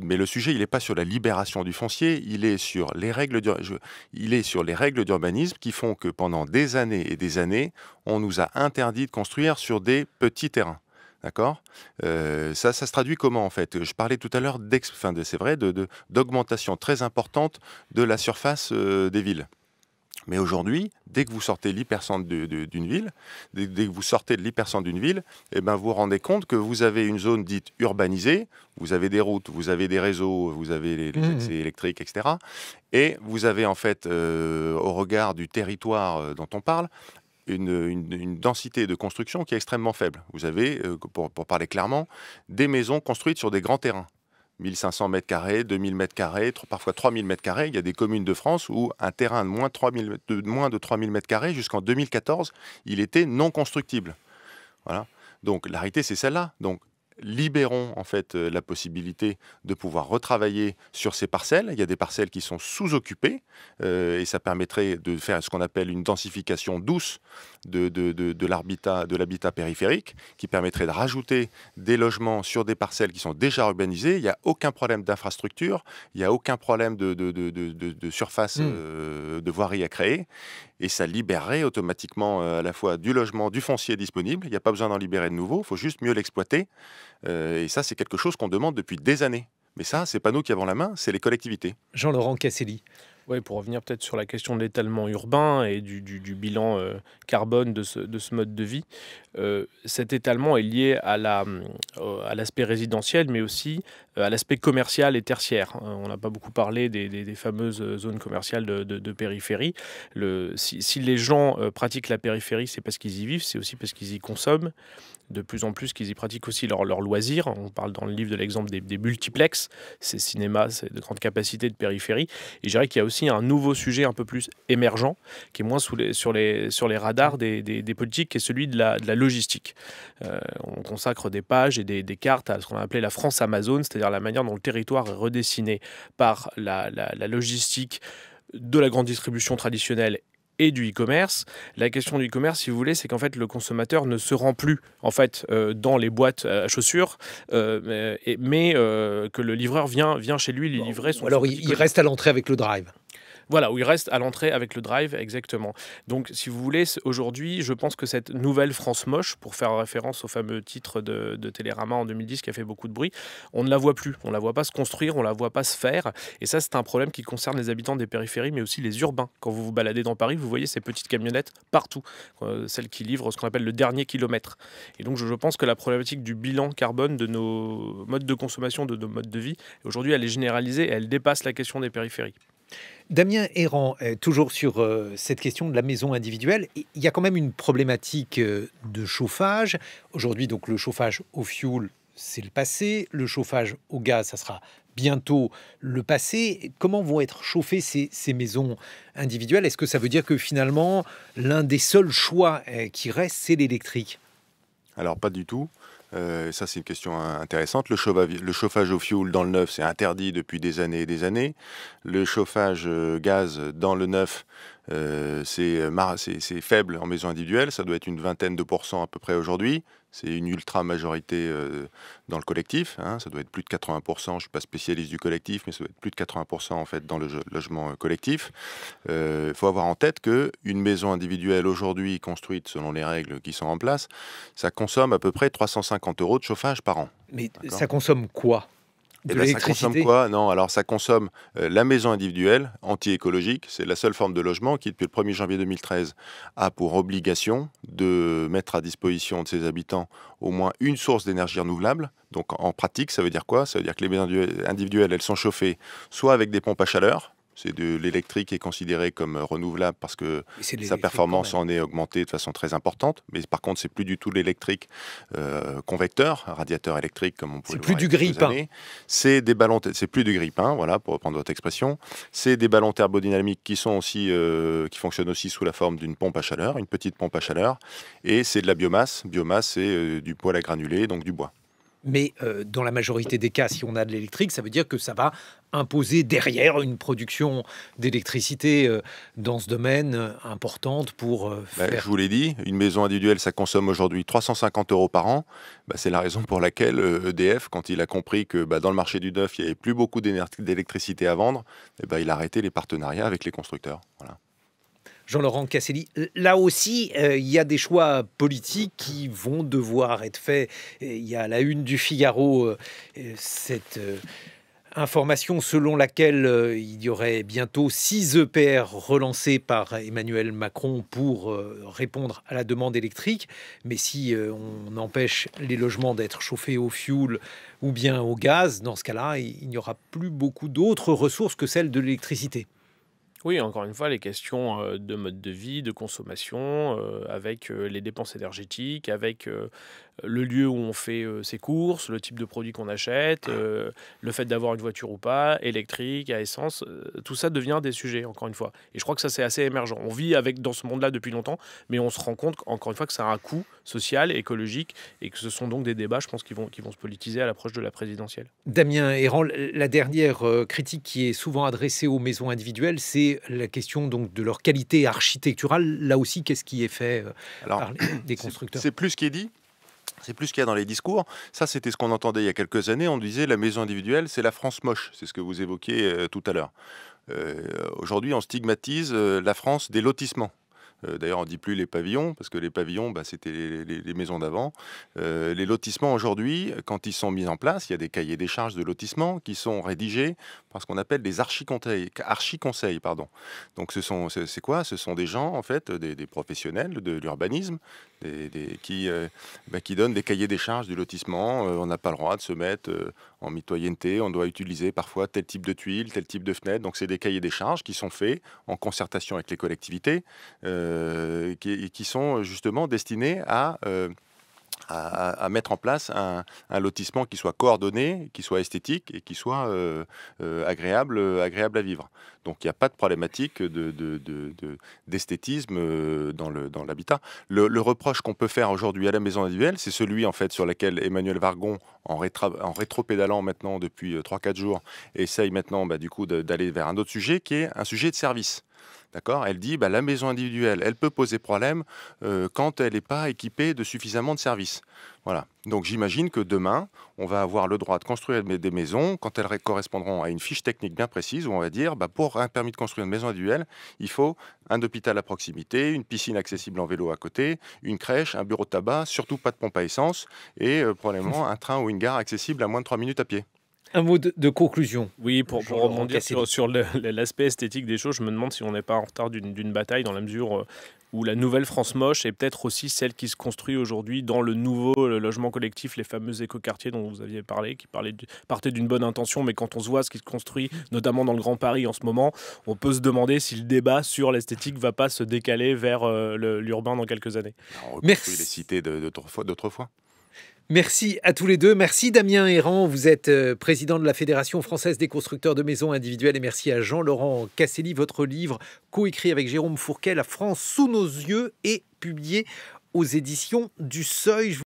mais le sujet, il n'est pas sur la libération du foncier, il est sur les règles d'urbanisme qui font que pendant des années, et des années, on nous a interdit de construire sur des petits terrains. D'accord euh, ça, ça se traduit comment en fait Je parlais tout à l'heure, c'est vrai, d'augmentation très importante de la surface euh, des villes. Mais aujourd'hui, dès que vous sortez l'hypercentre d'une ville, dès, que vous sortez de l'hypercentre d'une ville, vous eh ben, vous rendez compte que vous avez une zone dite urbanisée, vous avez des routes, vous avez des réseaux, vous avez les, mmh. accès électriques, etc. Et vous avez en fait, euh, au regard du territoire euh, dont on parle, une, densité de construction qui est extrêmement faible. Vous avez, euh, pour, parler clairement, des maisons construites sur des grands terrains. 1500 mètres carrés, 2000 mètres carrés, parfois 3000 mètres carrés. Il y a des communes de France où un terrain de moins, de, 3000 mètres carrés, jusqu'en 2014, il était non constructible. Voilà. Donc la c'est celle-là. Donc libérons en fait euh, la possibilité de pouvoir retravailler sur ces parcelles. Il y a des parcelles qui sont sous-occupées euh, et ça permettrait de faire ce qu'on appelle une densification douce de, de, de, l'habitat périphérique qui permettrait de rajouter des logements sur des parcelles qui sont déjà urbanisées. Il n'y a aucun problème d'infrastructure, il n'y a aucun problème de, de surface mmh. euh, de voirie à créer et ça libérerait automatiquement euh, à la fois du logement, du foncier disponible. Il n'y a pas besoin d'en libérer de nouveau, il faut juste mieux l'exploiter. Euh, et ça, c'est quelque chose qu'on demande depuis des années. Mais ça, c'est pas nous qui avons la main, c'est les collectivités. Jean-Laurent Casselli, oui, pour revenir peut-être sur la question de l'étalement urbain et du, du, bilan euh, carbone de ce, de ce, mode de vie, euh, cet étalement est lié à, la, euh, à l'aspect résidentiel, mais aussi à l'aspect commercial et tertiaire. on n'a pas beaucoup parlé des, des, fameuses zones commerciales de, de, périphérie. Le, si, les gens pratiquent la périphérie, c'est parce qu'ils y vivent, c'est aussi parce qu'ils y consomment de plus en plus qu'ils y pratiquent aussi leurs leur, On parle dans le livre de l'exemple des, des multiplex, ces cinémas ces de grande capacité de périphérie. Et je dirais qu'il y a aussi un nouveau sujet un peu plus émergent, qui est moins sous les, sur, les, sur les radars des, politiques, qui est celui de la, logistique. Euh, on consacre des pages et des, cartes à ce qu'on a appelé la France Amazon, c'est-à-dire la manière dont le territoire est redessiné par la, la logistique de la grande distribution traditionnelle et du e-commerce. La question du e-commerce, si vous voulez, c'est qu'en fait le consommateur ne se rend plus en fait euh, dans les boîtes à chaussures, euh, euh, mais, que le livreur vient, vient chez lui lui livrer son. Alors il reste à l'entrée avec le drive. Voilà, où il reste à l'entrée avec le drive, exactement. Donc, si vous voulez, aujourd'hui, je pense que cette nouvelle France moche, pour faire référence au fameux titre de, Télérama en 2010 qui a fait beaucoup de bruit, on ne la voit plus. On ne la voit pas se construire, on la voit pas se faire. Et ça, c'est un problème qui concerne les habitants des périphéries, mais aussi les urbains. Quand vous vous baladez dans Paris, vous voyez ces petites camionnettes partout, euh, celles qui livrent ce qu'on appelle le dernier kilomètre. Et donc, je, je pense que la problématique du bilan carbone de nos modes de consommation, de nos modes de vie, aujourd'hui, elle est généralisée et elle dépasse la question des périphéries. Damien Errant, toujours sur euh, cette question de la maison individuelle, il y a quand même une problématique euh, de chauffage. Aujourd'hui, donc le chauffage au fioul, c'est le passé. Le chauffage au gaz, ça sera bientôt le passé. Comment vont être chauffées ces, ces maisons individuelles Est-ce que ça veut dire que finalement, l'un des seuls choix euh, qui reste, c'est l'électrique Alors, pas du tout. Euh, ça, c'est une question hein, intéressante. Le chauffage, au fioul dans le neuf, c'est interdit depuis des années et des années. Le chauffage euh, gaz dans le neuf, euh, c'est faible en maison individuelle. Ça doit être une vingtaine de pourcents à peu près aujourd'hui c'est une ultra majorité euh, dans le collectif. Hein. ça doit être plus de 80%. Je ne suis pas spécialiste du collectif, mais ça doit être plus de 80% en fait dans le logement euh, collectif. Il euh, faut avoir en tête que une maison individuelle aujourd'hui construite selon les règles qui sont en place, ça consomme à peu près 350 euros de chauffage par an. Mais ça consomme quoi eh ben, ça consomme quoi Non, alors ça consomme euh, la maison individuelle, anti-écologique. C'est la seule forme de logement qui, depuis le 1er janvier 2013, a pour obligation de mettre à disposition de ses habitants au moins une source d'énergie renouvelable. Donc en pratique, ça veut dire quoi Ça veut dire que les maisons individuelles, elles sont chauffées soit avec des pompes à chaleur, c'est de l'électrique qui est considéré comme renouvelable parce que sa performance en est augmentée de façon très importante. Mais par contre, c'est plus du tout l'électrique euh, convecteur, radiateur électrique comme on pouvait le C'est plus du grippin. C'est des ballons, c'est plus du grille voilà, pour reprendre votre expression. C'est des ballons thermodynamiques qui sont aussi, euh, qui fonctionnent aussi sous la forme d'une pompe à chaleur, une petite pompe à chaleur. Et c'est de la biomasse. Biomasse, c'est euh, du poêle à granuler donc du bois. Mais dans la majorité des cas, si on a de l'électrique, ça veut dire que ça va imposer derrière une production d'électricité euh, dans ce domaine euh, importante pour euh, bah, Je vous l'ai dit, une maison individuelle, ça consomme aujourd'hui 350 euros par an. Bah, c'est la raison pour laquelle EDF, e quand il a compris que bah, dans le marché du neuf, il n'y avait plus beaucoup d'électricité à vendre, et eh ben, il a arrêté les partenariats avec les constructeurs. Voilà. Jean-Laurent Casselli, là aussi, il y a des choix politiques qui vont devoir être faits. Il y a la une du Figaro cette... Information selon laquelle euh, il y aurait bientôt six EPR relancés par Emmanuel Macron pour euh, répondre à la demande électrique. Mais si euh, on empêche les logements d'être chauffés au fioul ou bien au gaz, dans ce cas-là, il n'y aura plus beaucoup d'autres ressources que celles de l'électricité. Oui, encore une fois, les questions de mode de vie, de consommation, avec les dépenses énergétiques, avec le lieu où on fait ses courses, le type de produit qu'on achète, ah. le fait d'avoir une voiture ou pas, électrique, à essence, tout ça devient des sujets, encore une fois. Et je crois que ça, c'est assez émergent. On vit avec dans ce monde-là depuis longtemps, mais on se rend compte, encore une fois, que ça a un coût social, écologique, et que ce sont donc des débats, je pense, qui vont, qui vont se politiser à l'approche de la présidentielle. Damien errant la dernière critique qui est souvent adressée aux maisons individuelles, c'est la question donc de leur qualité architecturale, là aussi, qu'est-ce qui est fait euh, par les, constructeurs C'est plus ce qui est dit c'est plus ce qu'il y a dans les discours. Ça, c'était ce qu'on entendait il y a quelques années. On disait la maison individuelle, c'est la France moche. C'est ce que vous évoquiez euh, tout à l'heure. Euh, aujourd'hui, on stigmatise la France des lotissements. Euh, d'ailleurs, on dit plus les pavillons, parce que les pavillons, bah, c'était les, maisons d'avant. Euh, les lotissements aujourd'hui, quand ils sont mis en place, il y a des cahiers des charges de lotissement qui sont rédigés par ce qu'on appelle des archiconseils. archiconseils pardon. Donc, ce sont, c'est quoi Ce sont des gens, en fait, des, professionnels de l'urbanisme, euh, bah, qui, donnent des cahiers des charges du lotissement. on n'a pas le droit de se mettre en mitoyenneté, on doit utiliser parfois tel type de tuile, tel type de fenêtre. Donc, c'est des cahiers des charges qui sont faits en concertation avec les collectivités et euh, qui sont justement destinés à euh, à, mettre en place un, lotissement qui soit coordonné, qui soit esthétique et qui soit euh, euh, agréable, agréable à vivre. Donc il n'y a pas de problématique d'esthétisme euh, dans l'habitat. Le, reproche qu'on peut faire aujourd'hui à la maison individuelle, c'est celui en fait sur lequel Emmanuel Vargon, en, rétropédalant maintenant depuis 3-4 jours, essaye maintenant bah, du coup d'aller vers un autre sujet qui est un sujet de service. D'accord Elle dit bah, la maison individuelle, elle peut poser problème euh, quand elle n'est pas équipée de suffisamment de services. Voilà. Donc j'imagine que demain, on va avoir le droit de construire des maisons quand elles correspondront à une fiche technique bien précise où on va dire bah, pour un permis de construire une maison individuelle, il faut un hôpital à proximité, une piscine accessible en vélo à côté, une crèche, un bureau de tabac, surtout pas de pompe à essence et euh, probablement un train ou une gare accessible à moins de 3 minutes à pied. Un mot de, conclusion. Oui, pour, rebondir sur, l'aspect esthétique des choses, je me demande si on n'est pas en retard d'une bataille dans la mesure euh, où la nouvelle France moche est peut-être aussi celle qui se construit aujourd'hui dans le nouveau logement collectif, les fameux écoquartiers dont vous aviez parlé, qui parlaient partaient d'une bonne intention, mais quand on se voit ce qui se construit, notamment dans le Grand Paris en ce moment, on peut se demander si le débat sur l'esthétique va pas se décaler vers euh, l'urbain dans quelques années. Alors, Merci. les cités d'autrefois. Merci à tous les deux. Merci Damien Errant, vous êtes euh, président de la Fédération française des constructeurs de maisons individuelles et merci à Jean-Laurent Casselli, votre livre coécrit avec Jérôme Fourquet, La France sous nos yeux est publié aux éditions du Seuil.